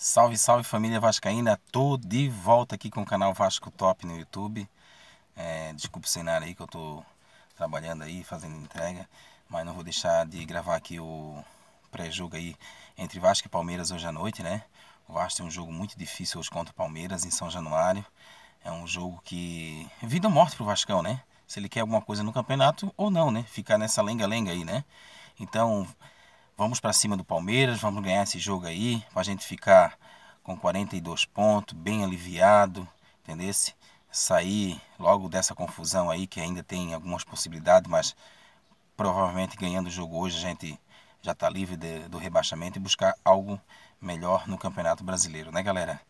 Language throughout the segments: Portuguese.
Salve, salve família Vascaína, tô de volta aqui com o canal Vasco Top no YouTube. É, desculpa o cenário aí que eu tô trabalhando aí, fazendo entrega, mas não vou deixar de gravar aqui o pré-jogo aí entre Vasco e Palmeiras hoje à noite, né? O Vasco tem um jogo muito difícil hoje contra o Palmeiras em São Januário. É um jogo que. vida ou morte pro Vascão, né? Se ele quer alguma coisa no campeonato ou não, né? Ficar nessa lenga-lenga aí, né? Então, Vamos para cima do Palmeiras, vamos ganhar esse jogo aí, para a gente ficar com 42 pontos, bem aliviado, entendesse? Sair logo dessa confusão aí, que ainda tem algumas possibilidades, mas provavelmente ganhando o jogo hoje a gente já está livre de, do rebaixamento e buscar algo melhor no Campeonato Brasileiro, né, galera?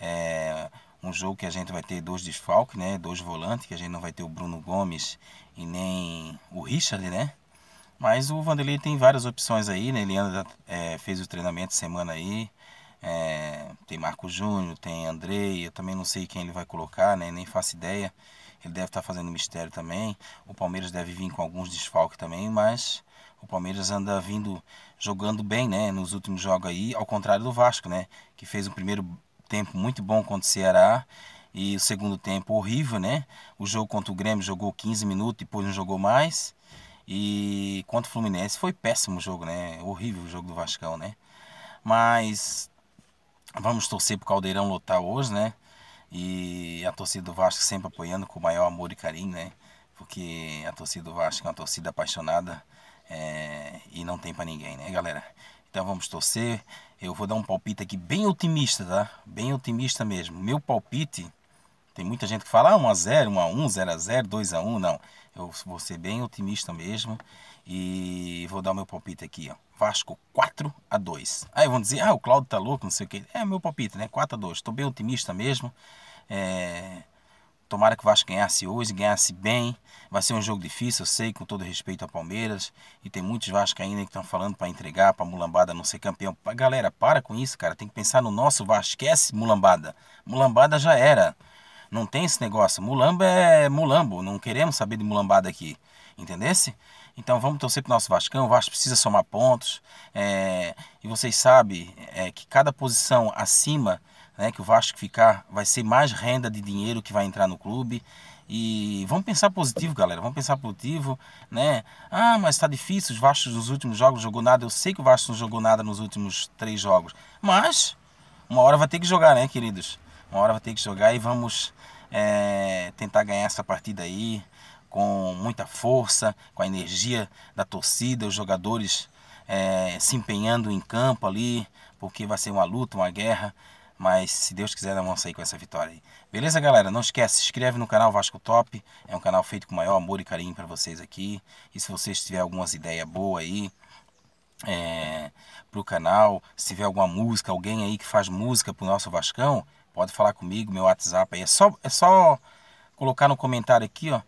É um jogo que a gente vai ter dois desfalques, né? Dois volantes, que a gente não vai ter o Bruno Gomes e nem o Richard, né? Mas o Vanderlei tem várias opções aí, né? Ele anda, é, fez o treinamento semana aí. É, tem Marco Júnior, tem Andrei, eu também não sei quem ele vai colocar, né? Nem faço ideia. Ele deve estar fazendo mistério também. O Palmeiras deve vir com alguns desfalques também, mas o Palmeiras anda vindo jogando bem, né? Nos últimos jogos aí, ao contrário do Vasco, né? Que fez um primeiro tempo muito bom contra o Ceará e o segundo tempo horrível, né? O jogo contra o Grêmio jogou 15 minutos, e depois não jogou mais. E contra o Fluminense foi péssimo o jogo, né? Horrível o jogo do Vascão, né? Mas vamos torcer pro Caldeirão lotar hoje, né? E a torcida do Vasco sempre apoiando com o maior amor e carinho, né? Porque a torcida do Vasco é uma torcida apaixonada é... e não tem para ninguém, né, galera? Então vamos torcer. Eu vou dar um palpite aqui bem otimista, tá? Bem otimista mesmo. Meu palpite tem muita gente que fala ah, 1x0, 1x1, 0x0, 2x1. Não, eu vou ser bem otimista mesmo e vou dar o meu palpite aqui. Ó. Vasco 4x2. Aí vão dizer, ah, o Claudio tá louco, não sei o quê". É meu palpite, né? 4x2. Tô bem otimista mesmo. É... Tomara que o Vasco ganhasse hoje, ganhasse bem. Vai ser um jogo difícil, eu sei, com todo respeito ao Palmeiras. E tem muitos Vasco ainda que estão falando para entregar, para Mulambada não ser campeão. Galera, para com isso, cara. Tem que pensar no nosso Vasco. Esquece Mulambada. Mulambada já era. Não tem esse negócio. Mulamba é mulambo. Não queremos saber de mulambada aqui. Entendesse? Então vamos torcer para o nosso Vascão. O Vasco precisa somar pontos. É... E vocês sabem é, que cada posição acima né, que o Vasco ficar vai ser mais renda de dinheiro que vai entrar no clube. E vamos pensar positivo, galera. Vamos pensar positivo, né? Ah, mas está difícil. Os Vasco nos últimos jogos jogou nada. Eu sei que o Vasco não jogou nada nos últimos três jogos, mas uma hora vai ter que jogar, né, queridos? Uma hora vai ter que jogar e vamos é, tentar ganhar essa partida aí com muita força, com a energia da torcida, os jogadores é, se empenhando em campo ali, porque vai ser uma luta, uma guerra. Mas se Deus quiser, vamos sair com essa vitória aí. Beleza, galera? Não esquece, se inscreve no canal Vasco Top. É um canal feito com maior amor e carinho para vocês aqui. E se vocês tiverem algumas ideias boas aí é, para o canal, se tiver alguma música, alguém aí que faz música para o nosso Vascão, pode falar comigo, meu WhatsApp aí. É só, é só colocar no comentário aqui, ó,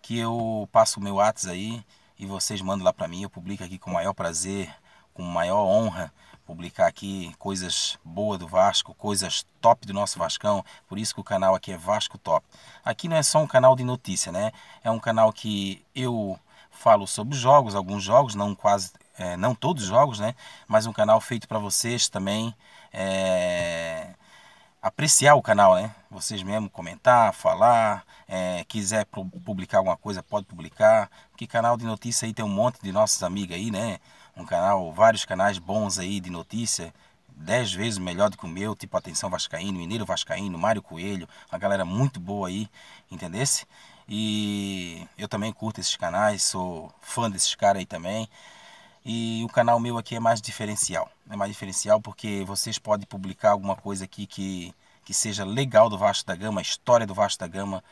que eu passo o meu WhatsApp aí e vocês mandam lá para mim. Eu publico aqui com o maior prazer, com maior honra, publicar aqui coisas boas do Vasco, coisas top do nosso Vascão. Por isso que o canal aqui é Vasco Top. Aqui não é só um canal de notícia, né? É um canal que eu falo sobre jogos, alguns jogos, não quase, é, não todos os jogos, né? Mas um canal feito para vocês também. É apreciar o canal, né? Vocês mesmo comentar, falar, é, quiser publicar alguma coisa, pode publicar. Que canal de notícia aí tem um monte de nossos amigos aí, né? Um canal, vários canais bons aí de notícia. Dez vezes melhor do que o meu, tipo Atenção Vascaíno, Mineiro Vascaíno, Mário Coelho, uma galera muito boa aí, entendesse? E eu também curto esses canais, sou fã desses caras aí também. E o canal meu aqui é mais diferencial. É mais diferencial porque vocês podem publicar alguma coisa aqui que, que seja legal do Vasco da Gama, a história do Vasco da Gama,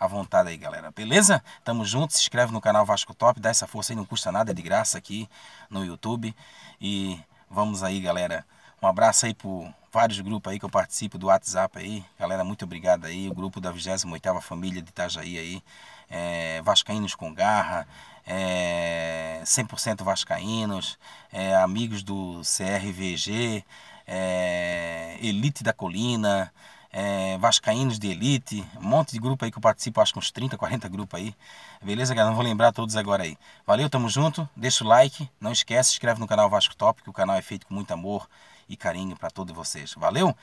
à vontade aí, galera. Beleza? Tamo junto, se inscreve no canal Vasco Top, dá essa força aí, não custa nada, é de graça aqui no YouTube. E vamos aí, galera. Um abraço aí pro vários grupos aí que eu participo do WhatsApp aí. Galera, muito obrigado aí. O grupo da 28ª Família de Itajaí aí. É, Vascaínos com Garra. É, 100% Vascaínos. É, amigos do CRVG. É, Elite da Colina. É, Vascaínos de Elite, um monte de grupo aí que eu participo, acho que uns 30, 40 grupos aí. Beleza, galera? Não vou lembrar todos agora aí. Valeu, tamo junto, deixa o like, não esquece, inscreve no canal Vasco Top, que o canal é feito com muito amor, e carinho para todos vocês. Valeu?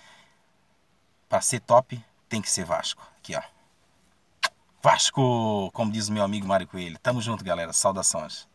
Para ser top, tem que ser Vasco. Aqui, ó. Vasco, como diz o meu amigo Mário Coelho. Tamo junto, galera. Saudações.